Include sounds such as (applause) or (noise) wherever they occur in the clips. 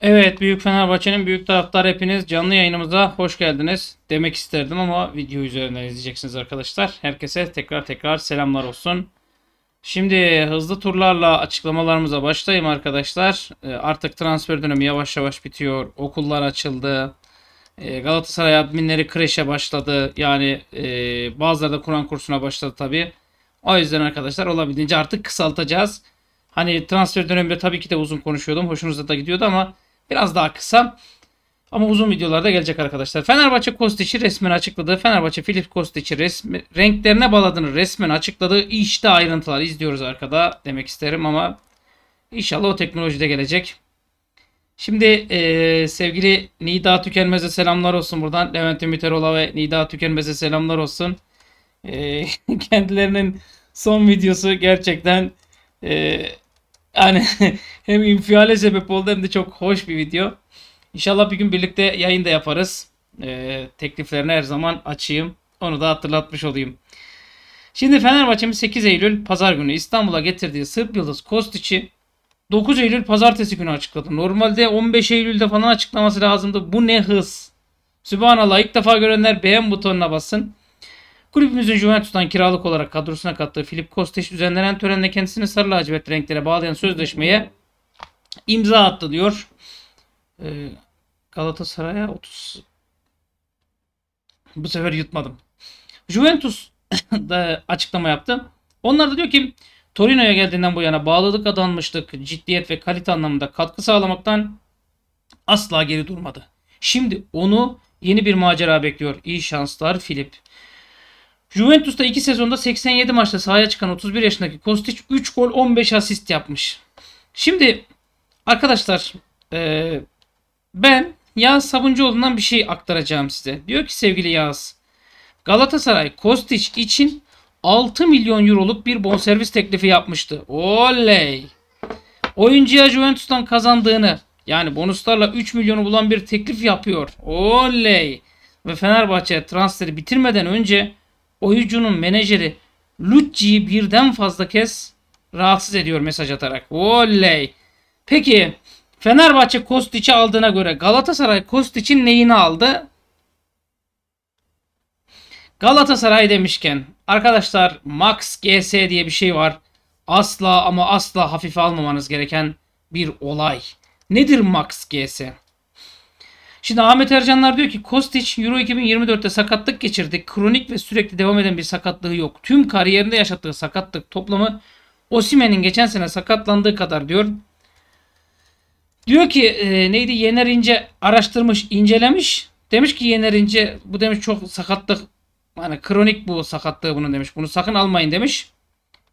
Evet Büyük Fenerbahçe'nin büyük taraftar hepiniz canlı yayınımıza hoş geldiniz demek isterdim ama video üzerinden izleyeceksiniz arkadaşlar. Herkese tekrar tekrar selamlar olsun. Şimdi hızlı turlarla açıklamalarımıza başlayayım arkadaşlar. Ee, artık transfer dönemi yavaş yavaş bitiyor. Okullar açıldı. Ee, Galatasaray adminleri kreşe başladı. Yani e, bazıları da Kur'an kursuna başladı tabi. O yüzden arkadaşlar olabildiğince artık kısaltacağız. Hani transfer döneminde tabii ki de uzun konuşuyordum. Hoşunuza da gidiyordu ama Biraz daha kısa. Ama uzun videolarda gelecek arkadaşlar. Fenerbahçe Kostiç'i resmen açıkladı. Fenerbahçe Filip Kostiç'i resmi, renklerine bağladığını resmen açıkladı. İşte ayrıntılar izliyoruz arkada demek isterim ama inşallah o teknoloji de gelecek. Şimdi e, sevgili Nida Tükenmez'e selamlar olsun buradan. Levent Ümiterola ve Nida Tükenmez'e selamlar olsun. E, (laughs) kendilerinin son videosu gerçekten e, yani (laughs) hem infiale sebep oldu hem de çok hoş bir video. İnşallah bir gün birlikte yayın da yaparız. Ee, tekliflerine her zaman açayım. Onu da hatırlatmış olayım. Şimdi Fenerbahçe'nin 8 Eylül Pazar günü İstanbul'a getirdiği Sırp Yıldız Kostiç'i 9 Eylül Pazartesi günü açıkladı. Normalde 15 Eylül'de falan açıklaması lazımdı. Bu ne hız. Sübhanallah ilk defa görenler beğen butonuna basın. Kulübümüzün Juventus'tan kiralık olarak kadrosuna kattığı Filip Kostiç düzenlenen törende kendisini sarı lacivert renklere bağlayan sözleşmeye imza attı diyor. Ee, Galatasaray'a 30 bu sefer yutmadım. Juventus (coughs) da açıklama yaptı. Onlar da diyor ki Torino'ya geldiğinden bu yana bağlılık adanmışlık, ciddiyet ve kalite anlamında katkı sağlamaktan asla geri durmadı. Şimdi onu yeni bir macera bekliyor. İyi şanslar Filip. Juventus'ta 2 sezonda 87 maçta sahaya çıkan 31 yaşındaki Kostic 3 gol 15 asist yapmış. Şimdi arkadaşlar e, ben Yağız Sabuncuoğlu'ndan bir şey aktaracağım size. Diyor ki sevgili Yağız Galatasaray Kostic için 6 milyon euroluk bir bonservis teklifi yapmıştı. Oley! Oyuncuya Juventus'tan kazandığını yani bonuslarla 3 milyonu bulan bir teklif yapıyor. Oley! Ve Fenerbahçe transferi bitirmeden önce oyuncunun menajeri Lucci'yi birden fazla kez rahatsız ediyor mesaj atarak. Oley. Peki Fenerbahçe Kostiç'i aldığına göre Galatasaray Kostiç'in neyini aldı? Galatasaray demişken arkadaşlar Max GS diye bir şey var. Asla ama asla hafife almamanız gereken bir olay. Nedir Max GS? Şimdi Ahmet Ercanlar diyor ki Kostiç Euro 2024'te sakatlık geçirdi. Kronik ve sürekli devam eden bir sakatlığı yok. Tüm kariyerinde yaşattığı sakatlık toplamı Osimen'in geçen sene sakatlandığı kadar diyor. Diyor ki e, neydi Yener İnce araştırmış, incelemiş. Demiş ki Yener İnce bu demiş çok sakatlık hani kronik bu sakatlığı bunun demiş. Bunu sakın almayın demiş.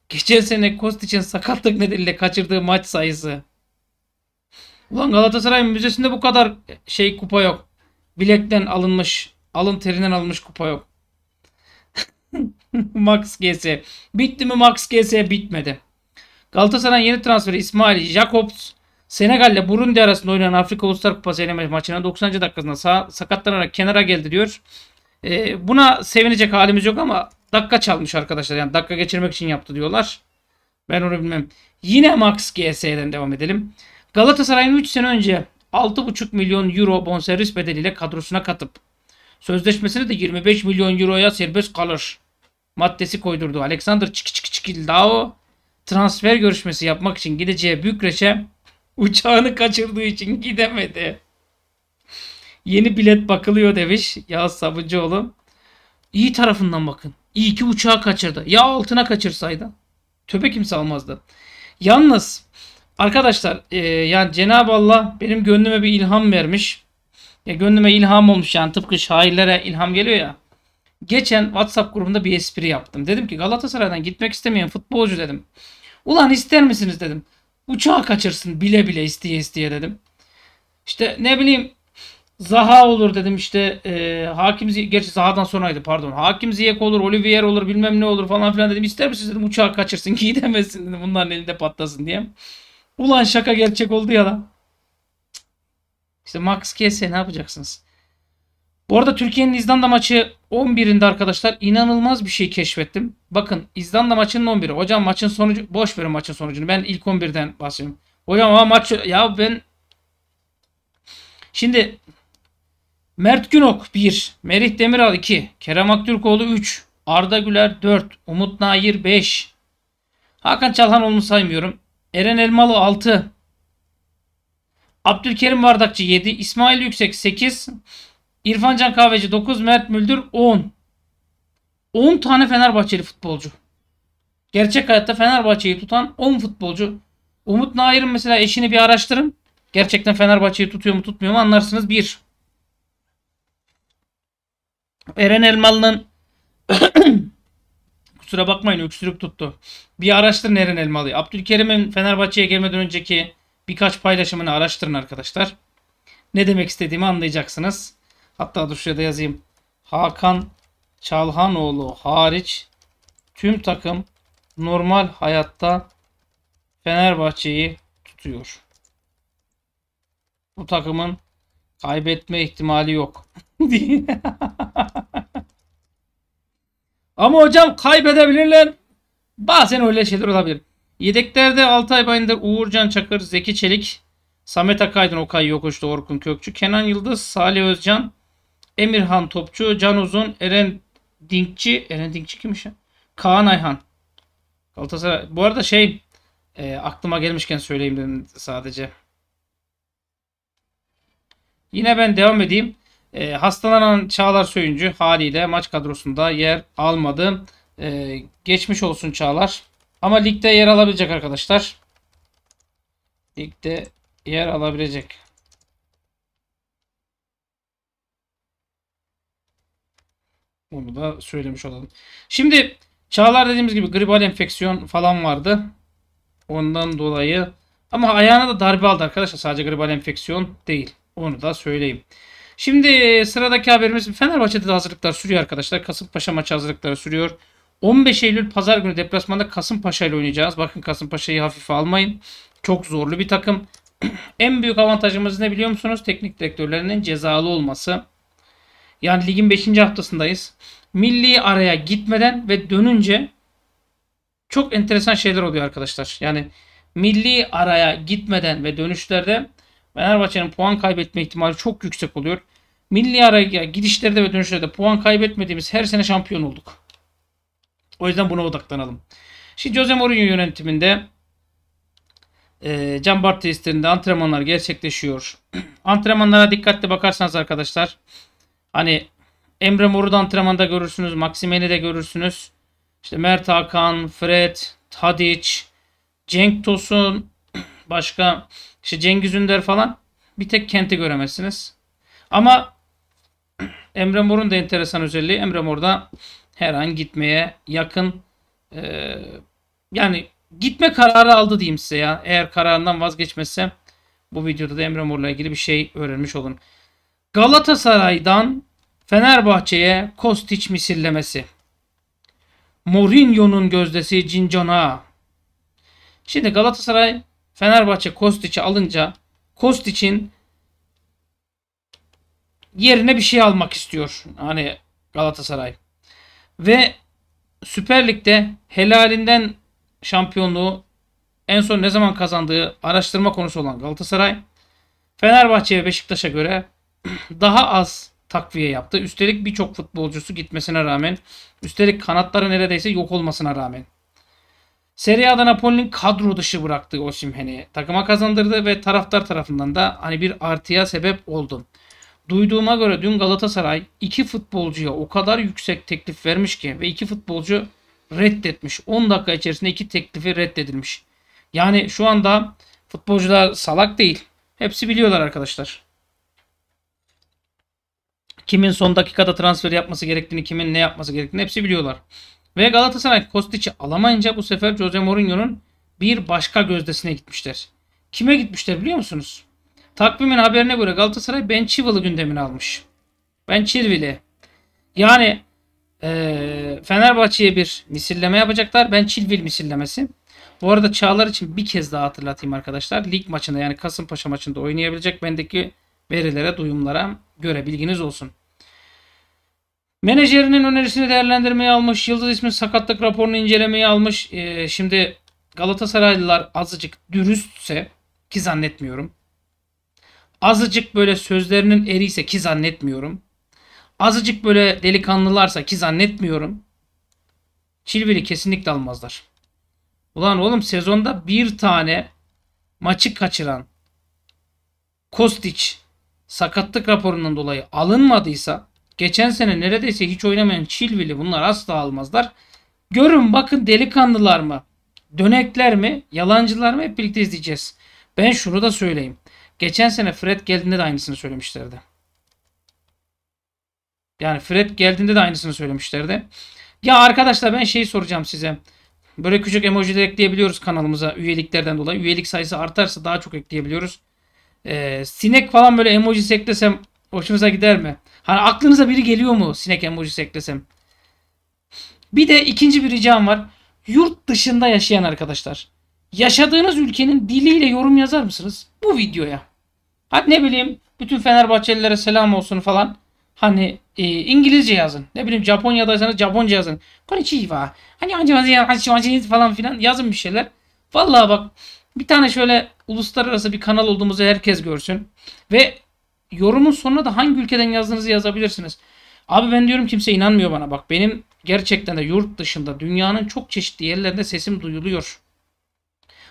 Geçen sene Kostiç'in sakatlık nedeniyle kaçırdığı maç sayısı Ulan Galatasaray Müzesi'nde bu kadar şey kupa yok. Bilekten alınmış, alın terinden alınmış kupa yok. (laughs) Max GS. Bitti mi Max GS? Bitmedi. Galatasaray'ın yeni transferi İsmail Jacobs Senegal'le Burundi arasında oynanan Afrika Uluslar Kupası eleme maçına 90. dakikasında sağ, sakatlanarak kenara geldi diyor. E, buna sevinecek halimiz yok ama dakika çalmış arkadaşlar. Yani dakika geçirmek için yaptı diyorlar. Ben onu bilmem. Yine Max GS'den devam edelim. Galatasaray'ın 3 sene önce 6,5 milyon euro bonservis bedeliyle kadrosuna katıp sözleşmesine de 25 milyon euroya serbest kalır maddesi koydurdu. Alexander Çiki Çiki o transfer görüşmesi yapmak için gideceği Bükreş'e uçağını kaçırdığı için gidemedi. Yeni bilet bakılıyor demiş Yağız Sabıcıoğlu. İyi tarafından bakın. İyi ki uçağı kaçırdı. Ya altına kaçırsaydı. Töbe kimse almazdı. Yalnız Arkadaşlar e, yani Cenab-ı Allah benim gönlüme bir ilham vermiş. Ya gönlüme ilham olmuş yani tıpkı şairlere ilham geliyor ya. Geçen WhatsApp grubunda bir espri yaptım. Dedim ki Galatasaray'dan gitmek istemeyen futbolcu dedim. Ulan ister misiniz dedim. Uçağı kaçırsın bile bile isteye isteye dedim. İşte ne bileyim Zaha olur dedim işte e, Hakim Ziyek, gerçi Zaha'dan sonraydı pardon. Hakim Ziyek olur, Olivier olur bilmem ne olur falan filan dedim. İster misiniz dedim uçağı kaçırsın (laughs) giydemesin dedim bunların elinde patlasın diye. Ulan şaka gerçek oldu ya lan. İşte Max Kese ne yapacaksınız? Bu arada Türkiye'nin İzlanda maçı 11'inde arkadaşlar inanılmaz bir şey keşfettim. Bakın İzlanda maçının 11'i. Hocam maçın sonucu boş verin maçın sonucunu. Ben ilk 11'den bahsediyorum. Hocam ama maç ya ben Şimdi Mert Günok 1, Merih Demiral 2, Kerem Aktürkoğlu 3, Arda Güler 4, Umut Nair 5. Hakan Çalhanoğlu'nu saymıyorum. Eren Elmalı 6. Abdülkerim Bardakçı 7. İsmail Yüksek 8. İrfancan Kahveci 9. Mert Müldür 10. 10 tane Fenerbahçeli futbolcu. Gerçek hayatta Fenerbahçe'yi tutan 10 futbolcu. Umut Nair'in mesela eşini bir araştırın. Gerçekten Fenerbahçe'yi tutuyor mu tutmuyor mu anlarsınız. 1. Eren Elmalı'nın (clears throat) Kusura bakmayın öksürük tuttu. Bir araştırın Eren Elmalı'yı. Abdülkerim'in Fenerbahçe'ye gelmeden önceki birkaç paylaşımını araştırın arkadaşlar. Ne demek istediğimi anlayacaksınız. Hatta dur şuraya da yazayım. Hakan Çalhanoğlu hariç tüm takım normal hayatta Fenerbahçe'yi tutuyor. Bu takımın kaybetme ihtimali yok. (laughs) Ama hocam kaybedebilirler. Bazen öyle şeyler olabilir. Yedeklerde Altay Bayındır, Uğurcan Çakır, Zeki Çelik, Samet Akaydın, Okay Yokuşlu, Orkun Kökçü, Kenan Yıldız, Salih Özcan, Emirhan Topçu, Can Uzun, Eren Dinkçi. Eren Dinkçi kimmiş ya? Kaan Ayhan. Galatasaray. Bu arada şey e, aklıma gelmişken söyleyeyim dedim sadece. Yine ben devam edeyim. E, hastalanan Çağlar Söyüncü haliyle maç kadrosunda yer almadı. E, geçmiş olsun Çağlar. Ama ligde yer alabilecek arkadaşlar. Ligde yer alabilecek. Onu da söylemiş olalım. Şimdi Çağlar dediğimiz gibi gribal enfeksiyon falan vardı. Ondan dolayı ama ayağına da darbe aldı arkadaşlar. Sadece gribal enfeksiyon değil. Onu da söyleyeyim. Şimdi e, sıradaki haberimiz Fenerbahçe'de de hazırlıklar sürüyor arkadaşlar. Kasımpaşa maçı hazırlıkları sürüyor. 15 Eylül pazar günü deplasmanda Kasımpaşa ile oynayacağız. Bakın Kasımpaşa'yı hafife almayın. Çok zorlu bir takım. (clears throat) en büyük avantajımız ne biliyor musunuz? Teknik direktörlerinin cezalı olması. Yani ligin 5. haftasındayız. Milli araya gitmeden ve dönünce çok enteresan şeyler oluyor arkadaşlar. Yani milli araya gitmeden ve dönüşlerde Fenerbahçe'nin puan kaybetme ihtimali çok yüksek oluyor. Milli araya gidişlerde ve dönüşlerde puan kaybetmediğimiz her sene şampiyon olduk. O yüzden buna odaklanalım. Şimdi Jose Mourinho yönetiminde e, Can Bartistlerinde antrenmanlar gerçekleşiyor. (clears throat) Antrenmanlara dikkatle bakarsanız arkadaşlar hani Emre Mor'u da antrenmanda görürsünüz. Maksimen'i de görürsünüz. İşte Mert Hakan, Fred, Tadic, Cenk Tosun (clears throat) başka işte Cengiz Ünder falan bir tek Kent'i göremezsiniz. Ama Emre Mor'un da enteresan özelliği Emre Mor'da her an gitmeye yakın e, yani gitme kararı aldı diyeyim size ya. Eğer kararından vazgeçmezse bu videoda da Emre Mor'la ilgili bir şey öğrenmiş olun. Galatasaray'dan Fenerbahçe'ye Kostiç misillemesi. Mourinho'nun gözdesi Cincana. Şimdi Galatasaray Fenerbahçe Kostiç'i alınca Kostiç'in yerine bir şey almak istiyor. Hani Galatasaray. Ve Süper Lig'de helalinden şampiyonluğu en son ne zaman kazandığı araştırma konusu olan Galatasaray Fenerbahçe ve Beşiktaş'a göre (clears throat) daha az takviye yaptı. Üstelik birçok futbolcusu gitmesine rağmen, üstelik kanatları neredeyse yok olmasına rağmen. Serie A'da Napoli'nin kadro dışı bıraktığı Osimhen'i takıma kazandırdı ve taraftar tarafından da hani bir artıya sebep oldu. Duyduğuma göre dün Galatasaray iki futbolcuya o kadar yüksek teklif vermiş ki ve iki futbolcu reddetmiş. 10 dakika içerisinde iki teklifi reddedilmiş. Yani şu anda futbolcular salak değil. Hepsi biliyorlar arkadaşlar. Kimin son dakikada transfer yapması gerektiğini, kimin ne yapması gerektiğini hepsi biliyorlar. Ve Galatasaray Kostic'i alamayınca bu sefer Jose Mourinho'nun bir başka gözdesine gitmişler. Kime gitmişler biliyor musunuz? Takvimin haberine göre Galatasaray Ben Chilwell'ı gündemine almış. Ben Chilwell'i. Yani ee, Fenerbahçe'ye bir misilleme yapacaklar. Ben Chilwell misillemesi. Bu arada Çağlar için bir kez daha hatırlatayım arkadaşlar. Lig maçında yani Kasımpaşa maçında oynayabilecek bendeki verilere, duyumlara göre bilginiz olsun. Menajerinin önerisini değerlendirmeye almış. Yıldız ismi sakatlık raporunu incelemeye almış. Ee, şimdi Galatasaraylılar azıcık dürüstse ki zannetmiyorum. Azıcık böyle sözlerinin eriyse ki zannetmiyorum. Azıcık böyle delikanlılarsa ki zannetmiyorum. Çilbiri kesinlikle almazlar. Ulan oğlum sezonda bir tane maçı kaçıran Kostiç sakatlık raporundan dolayı alınmadıysa Geçen sene neredeyse hiç oynamayan Chilwell'i bunlar asla almazlar. Görün bakın delikanlılar mı? Dönekler mi? Yalancılar mı? Hep birlikte izleyeceğiz. Ben şunu da söyleyeyim. Geçen sene Fred geldiğinde de aynısını söylemişlerdi. Yani Fred geldiğinde de aynısını söylemişlerdi. Ya arkadaşlar ben şey soracağım size. Böyle küçük emojiler ekleyebiliyoruz kanalımıza üyeliklerden dolayı. Üyelik sayısı artarsa daha çok ekleyebiliyoruz. Ee, sinek falan böyle emojisi eklesem hoşunuza gider mi? Hani aklınıza biri geliyor mu sinek emojisi eklesem? Bir de ikinci bir ricam var. Yurt dışında yaşayan arkadaşlar. Yaşadığınız ülkenin diliyle yorum yazar mısınız? Bu videoya. Hadi ne bileyim bütün Fenerbahçelilere selam olsun falan. Hani e, İngilizce yazın. Ne bileyim Japonya'daysanız Japonca yazın. Konnichiwa. Hani acaba falan filan yazın bir şeyler. Vallahi bak bir tane şöyle uluslararası bir kanal olduğumuzu herkes görsün. Ve yorumun sonuna da hangi ülkeden yazdığınızı yazabilirsiniz. Abi ben diyorum kimse inanmıyor bana. Bak benim gerçekten de yurt dışında dünyanın çok çeşitli yerlerinde sesim duyuluyor.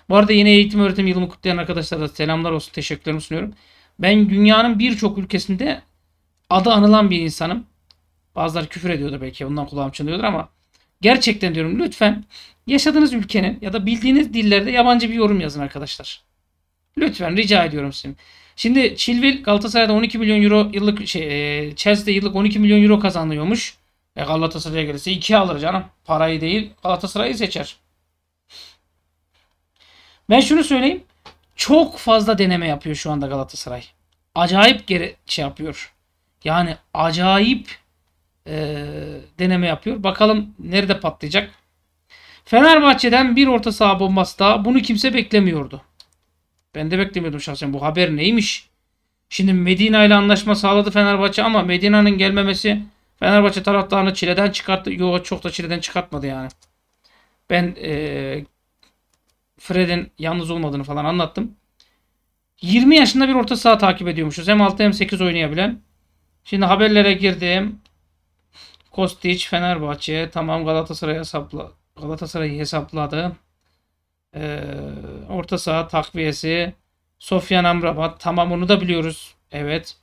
Bu arada yeni eğitim öğretim yılımı kutlayan arkadaşlara selamlar olsun. Teşekkürlerimi sunuyorum. Ben dünyanın birçok ülkesinde adı anılan bir insanım. Bazılar küfür ediyordu belki ondan kulağım çınlıyordur ama gerçekten diyorum lütfen yaşadığınız ülkenin ya da bildiğiniz dillerde yabancı bir yorum yazın arkadaşlar. Lütfen rica ediyorum sizin. Şimdi Chilwell Galatasaray'da 12 milyon euro yıllık şey, e, Chelsea'de yıllık 12 milyon euro kazanıyormuş. E Galatasaray'a gelirse 2 alır canım. Parayı değil Galatasaray'ı seçer. Ben şunu söyleyeyim. Çok fazla deneme yapıyor şu anda Galatasaray. Acayip geri şey yapıyor. Yani acayip e, deneme yapıyor. Bakalım nerede patlayacak. Fenerbahçe'den bir orta saha bombası daha. Bunu kimse beklemiyordu. Ben de beklemiyordum şahsen. Bu haber neymiş? Şimdi Medina ile anlaşma sağladı Fenerbahçe ama Medina'nın gelmemesi Fenerbahçe taraftarını çileden çıkarttı. Yok çok da çileden çıkartmadı yani. Ben e, Fred'in yalnız olmadığını falan anlattım. 20 yaşında bir orta saha takip ediyormuşuz. Hem 6 hem 8 oynayabilen. Şimdi haberlere girdim. Kostiç, Fenerbahçe. Tamam Galatasaray'ı hesapla Galatasaray'ı hesapladı e, orta saha takviyesi Sofyan Amrabat tamam onu da biliyoruz. Evet.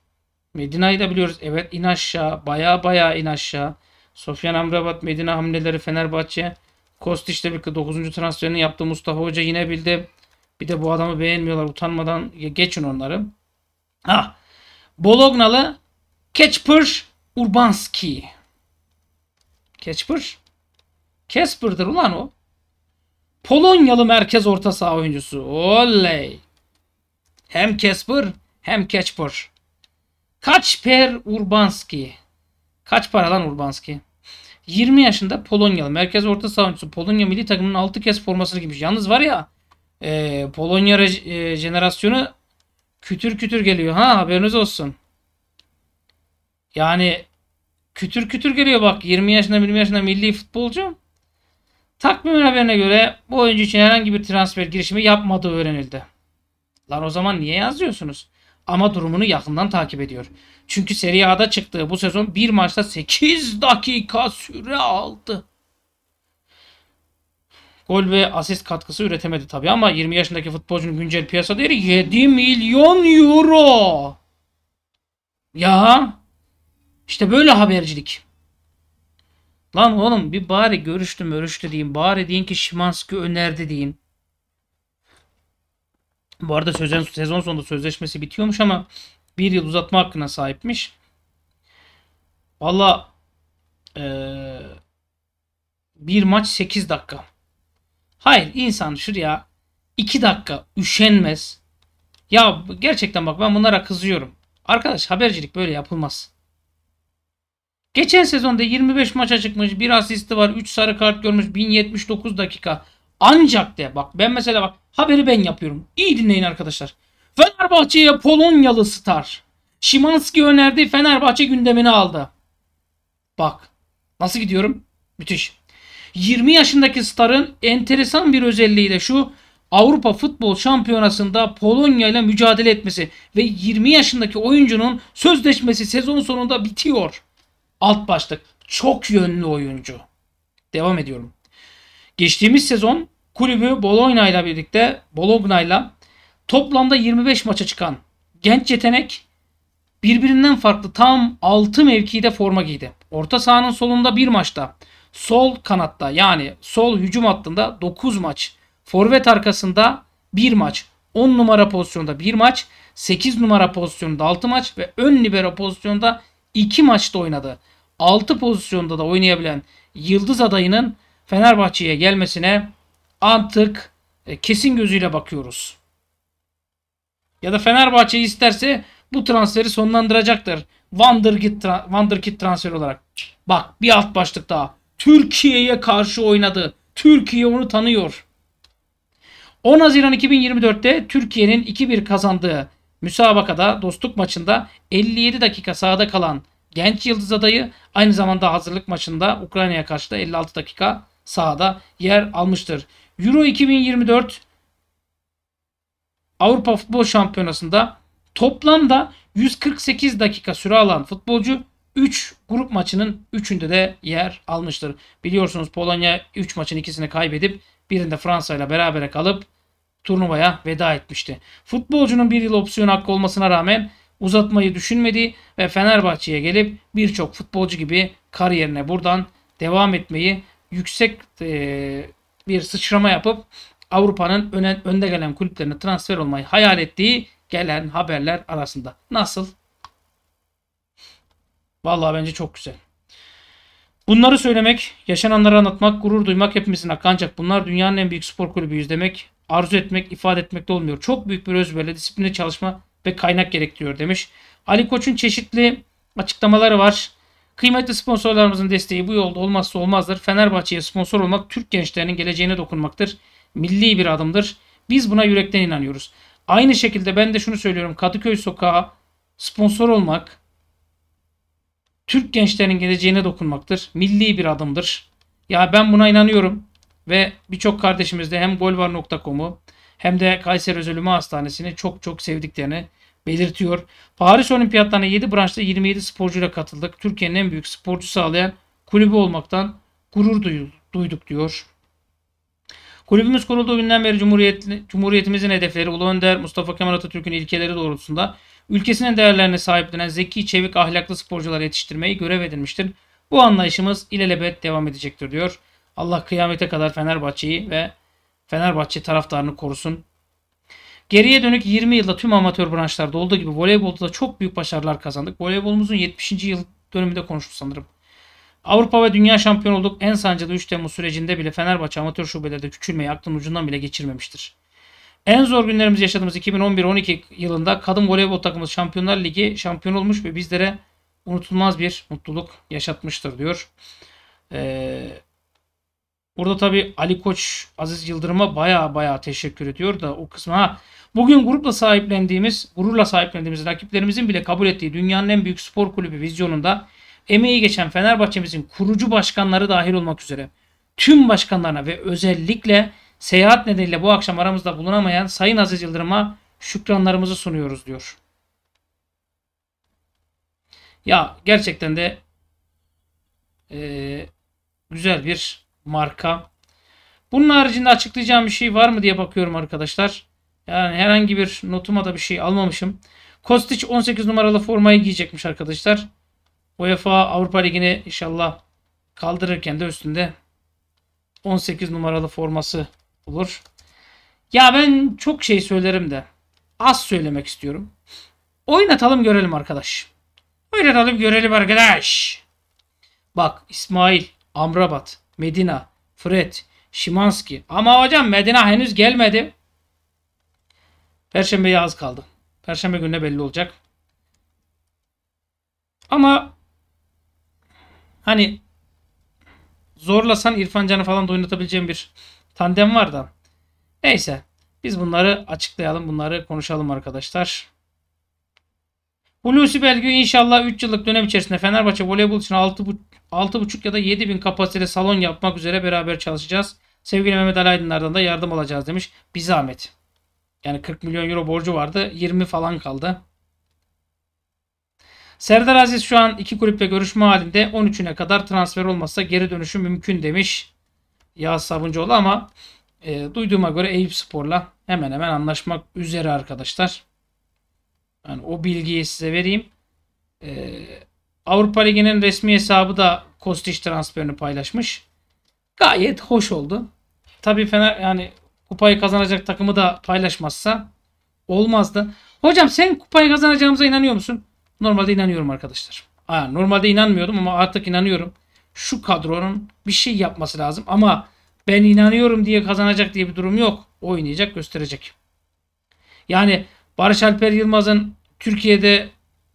Medina'yı da biliyoruz. Evet in aşağı. Baya baya in aşağı. Sofyan Amrabat Medina hamleleri Fenerbahçe. Kostiç'le birlikte 9. transferini yaptı. Mustafa Hoca yine bildi. Bir de bu adamı beğenmiyorlar utanmadan. Geçin onları. Ha. Bolognalı Keçpır Urbanski. Keçpır. Kesper'dir ulan o. Polonyalı merkez orta saha oyuncusu. Oley. Hem Kesper hem kaçper. Kaç per Urbanski? Kaç paralan Urbanski? 20 yaşında Polonyalı. Merkez orta saha oyuncusu. Polonya milli takımının 6 kez formasını giymiş. Yalnız var ya e, Polonya e, jenerasyonu kütür kütür geliyor. Ha haberiniz olsun. Yani kütür kütür geliyor bak. 20 yaşında 20 yaşında milli futbolcu. Takvim haberine göre bu oyuncu için herhangi bir transfer girişimi yapmadığı öğrenildi. Lan o zaman niye yazıyorsunuz? Ama durumunu yakından takip ediyor. Çünkü Serie A'da çıktığı bu sezon bir maçta 8 dakika süre aldı. Gol ve asist katkısı üretemedi tabi ama 20 yaşındaki futbolcunun güncel piyasa değeri 7 milyon euro. Ya işte böyle habercilik. Lan oğlum bir bari görüştü mörüştü deyin. Bari deyin ki Şimanski önerdi deyin. Bu arada sezon, sezon sonunda sözleşmesi bitiyormuş ama bir yıl uzatma hakkına sahipmiş. Valla ee, bir maç 8 dakika. Hayır insan şuraya 2 dakika üşenmez. Ya gerçekten bak ben bunlara kızıyorum. Arkadaş habercilik böyle yapılmaz. Geçen sezonda 25 maça çıkmış. Bir asisti var. 3 sarı kart görmüş. 1079 dakika. Ancak de bak ben mesela bak haberi ben yapıyorum. İyi dinleyin arkadaşlar. Fenerbahçe'ye Polonyalı star. Şimanski önerdi. Fenerbahçe gündemini aldı. Bak. Nasıl gidiyorum? Müthiş. 20 yaşındaki starın enteresan bir özelliği de şu. Avrupa Futbol Şampiyonası'nda Polonya ile mücadele etmesi ve 20 yaşındaki oyuncunun sözleşmesi sezon sonunda bitiyor. Alt başlık. Çok yönlü oyuncu. Devam ediyorum. Geçtiğimiz sezon kulübü Bologna ile birlikte Bologna ile toplamda 25 maça çıkan genç yetenek birbirinden farklı tam 6 mevkide forma giydi. Orta sahanın solunda bir maçta, sol kanatta yani sol hücum hattında 9 maç, forvet arkasında bir maç, 10 numara pozisyonda bir maç, 8 numara pozisyonda 6 maç ve ön libero pozisyonda 2 maçta oynadı. 6 pozisyonda da oynayabilen yıldız adayının Fenerbahçe'ye gelmesine artık e, kesin gözüyle bakıyoruz. Ya da Fenerbahçe isterse bu transferi sonlandıracaktır. Wanderkid, tra Wanderkid transfer olarak. Bak bir alt başlık daha. Türkiye'ye karşı oynadı. Türkiye onu tanıyor. 10 Haziran 2024'te Türkiye'nin 2-1 kazandığı Müsabakada dostluk maçında 57 dakika sahada kalan genç yıldız adayı aynı zamanda hazırlık maçında Ukrayna'ya karşı da 56 dakika sahada yer almıştır. Euro 2024 Avrupa Futbol Şampiyonası'nda toplamda 148 dakika süre alan futbolcu 3 grup maçının 3'ünde de yer almıştır. Biliyorsunuz Polonya 3 maçın ikisini kaybedip birinde Fransa ile berabere kalıp turnuvaya veda etmişti. Futbolcunun bir yıl opsiyon hakkı olmasına rağmen uzatmayı düşünmedi ve Fenerbahçe'ye gelip birçok futbolcu gibi kariyerine buradan devam etmeyi yüksek e, bir sıçrama yapıp Avrupa'nın önde gelen kulüplerine transfer olmayı hayal ettiği gelen haberler arasında. Nasıl? Vallahi bence çok güzel. Bunları söylemek, yaşananları anlatmak, gurur duymak hepimizin hakkı ancak bunlar dünyanın en büyük spor kulübüyüz demek arzu etmek, ifade etmekte olmuyor. Çok büyük bir özverili, disipline çalışma ve kaynak gerektiriyor demiş. Ali Koç'un çeşitli açıklamaları var. Kıymetli sponsorlarımızın desteği bu yolda olmazsa olmazdır. Fenerbahçe'ye sponsor olmak Türk gençlerinin geleceğine dokunmaktır. Milli bir adımdır. Biz buna yürekten inanıyoruz. Aynı şekilde ben de şunu söylüyorum. Kadıköy Sokağı sponsor olmak Türk gençlerinin geleceğine dokunmaktır. Milli bir adımdır. Ya ben buna inanıyorum. Ve birçok kardeşimiz de hem golvar.com'u hem de Kayseri Özölüme Hastanesi'ni çok çok sevdiklerini belirtiyor. Paris Olimpiyatlarına 7 branşta 27 sporcuyla katıldık. Türkiye'nin en büyük sporcu sağlayan kulübü olmaktan gurur duyduk diyor. Kulübümüz kurulduğu günden beri Cumhuriyet, Cumhuriyetimizin hedefleri Ulu Önder Mustafa Kemal Atatürk'ün ilkeleri doğrultusunda ülkesinin değerlerine sahiplenen zeki, çevik, ahlaklı sporcular yetiştirmeyi görev edinmiştir. Bu anlayışımız ilelebet devam edecektir diyor. Allah kıyamete kadar Fenerbahçe'yi ve Fenerbahçe taraftarını korusun. Geriye dönük 20 yılda tüm amatör branşlarda olduğu gibi voleybolda da çok büyük başarılar kazandık. Voleybolumuzun 70. yıl dönümünde konuştuk sanırım. Avrupa ve dünya şampiyon olduk. En sancılı 3 Temmuz sürecinde bile Fenerbahçe amatör şubelerde küçülmeyi aklın ucundan bile geçirmemiştir. En zor günlerimizi yaşadığımız 2011-12 yılında kadın voleybol takımımız Şampiyonlar Ligi şampiyon olmuş ve bizlere unutulmaz bir mutluluk yaşatmıştır diyor. Ee, Burada tabi Ali Koç Aziz Yıldırım'a baya baya teşekkür ediyor da o kısma. Ha, bugün grupla sahiplendiğimiz, gururla sahiplendiğimiz rakiplerimizin bile kabul ettiği dünyanın en büyük spor kulübü vizyonunda emeği geçen Fenerbahçe'mizin kurucu başkanları dahil olmak üzere tüm başkanlarına ve özellikle seyahat nedeniyle bu akşam aramızda bulunamayan Sayın Aziz Yıldırım'a şükranlarımızı sunuyoruz diyor. Ya gerçekten de e, güzel bir marka. Bunun haricinde açıklayacağım bir şey var mı diye bakıyorum arkadaşlar. Yani herhangi bir notuma da bir şey almamışım. Kostic 18 numaralı formayı giyecekmiş arkadaşlar. UEFA Avrupa Ligi'ni inşallah kaldırırken de üstünde 18 numaralı forması olur. Ya ben çok şey söylerim de az söylemek istiyorum. Oynatalım görelim arkadaş. Oynatalım görelim arkadaş. Bak İsmail, Amrabat, Medina, Fred, Şimanski. Ama hocam Medina henüz gelmedi. Perşembeye az kaldı. Perşembe gününe belli olacak. Ama hani zorlasan İrfan Can'ı falan da oynatabileceğim bir tandem var da. Neyse. Biz bunları açıklayalım. Bunları konuşalım arkadaşlar. Hulusi Belgü inşallah 3 yıllık dönem içerisinde Fenerbahçe voleybol için 6,5 ya da 7 bin kapasiteli salon yapmak üzere beraber çalışacağız. Sevgili Mehmet Ali Aydınlar'dan da yardım alacağız demiş. Bir zahmet. Yani 40 milyon euro borcu vardı. 20 falan kaldı. Serdar Aziz şu an iki kulüple görüşme halinde. 13'üne kadar transfer olmazsa geri dönüşü mümkün demiş. Ya Sabuncuoğlu ama e, duyduğuma göre Eyüp Spor'la hemen hemen anlaşmak üzere arkadaşlar. Yani o bilgiyi size vereyim. Ee, Avrupa Ligi'nin resmi hesabı da Kostiç transferini paylaşmış. Gayet hoş oldu. Tabii Fener yani kupayı kazanacak takımı da paylaşmazsa olmazdı. Hocam sen kupayı kazanacağımıza inanıyor musun? Normalde inanıyorum arkadaşlar. Aa, normalde inanmıyordum ama artık inanıyorum. Şu kadronun bir şey yapması lazım ama ben inanıyorum diye kazanacak diye bir durum yok. Oynayacak gösterecek. Yani Barış Alper Yılmaz'ın Türkiye'de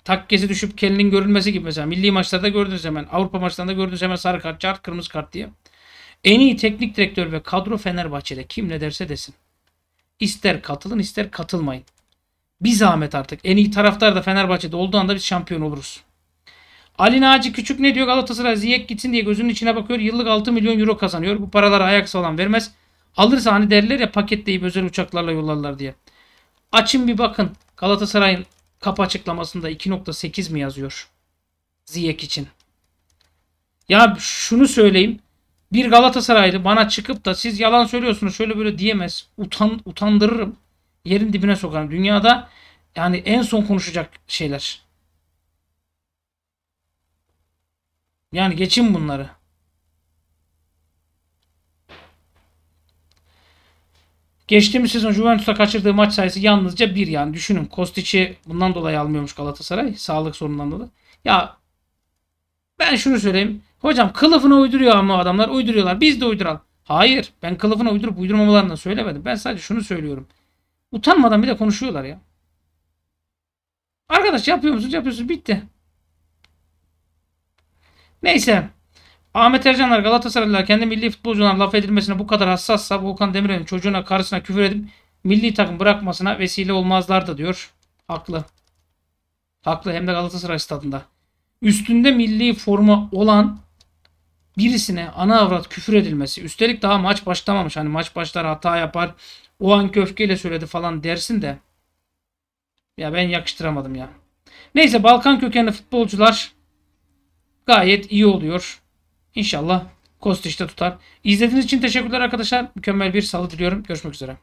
takkesi düşüp kelinin görülmesi gibi mesela milli maçlarda gördünüz hemen. Avrupa maçlarında gördünüz hemen sarı kart, çart, kırmızı kart diye. En iyi teknik direktör ve kadro Fenerbahçe'de kim ne derse desin. İster katılın ister katılmayın. Bir zahmet artık. En iyi taraftar da Fenerbahçe'de olduğu anda biz şampiyon oluruz. Ali Naci Küçük ne diyor? Galatasaray Ziyek gitsin diye gözünün içine bakıyor. Yıllık 6 milyon euro kazanıyor. Bu paraları Ajax falan vermez. Alırsa hani derler ya paketleyip özel uçaklarla yollarlar diye. Açın bir bakın. Galatasaray'ın kap açıklamasında 2.8 mi yazıyor? Ziyek için. Ya şunu söyleyeyim. Bir Galatasaraylı bana çıkıp da siz yalan söylüyorsunuz şöyle böyle diyemez. Utan, utandırırım. Yerin dibine sokarım. Dünyada yani en son konuşacak şeyler. Yani geçin bunları. Geçtiğimiz sezon Juventus'a kaçırdığı maç sayısı yalnızca bir yani. Düşünün Kostic'i bundan dolayı almıyormuş Galatasaray. Sağlık sorunundan dolayı. Ya ben şunu söyleyeyim. Hocam kılıfını uyduruyor ama adamlar uyduruyorlar. Biz de uyduralım. Hayır. Ben kılıfını uydurup uydurmamalarını söylemedim. Ben sadece şunu söylüyorum. Utanmadan bir de konuşuyorlar ya. Arkadaş yapıyor musunuz? Yapıyorsunuz. Bitti. Neyse. Ahmet Ercanlar Galatasaraylılar kendi milli futbolcuların laf edilmesine bu kadar hassassa Volkan Demirel'in çocuğuna karısına küfür edip milli takım bırakmasına vesile olmazlardı diyor. Haklı. Haklı hem de Galatasaray stadında. Üstünde milli forma olan birisine ana avrat küfür edilmesi. Üstelik daha maç başlamamış. Hani maç başlar hata yapar. O an köfkeyle söyledi falan dersin de. Ya ben yakıştıramadım ya. Neyse Balkan kökenli futbolcular gayet iyi oluyor. İnşallah Kostiç'te tutar. İzlediğiniz için teşekkürler arkadaşlar. Mükemmel bir salı diliyorum. Görüşmek üzere.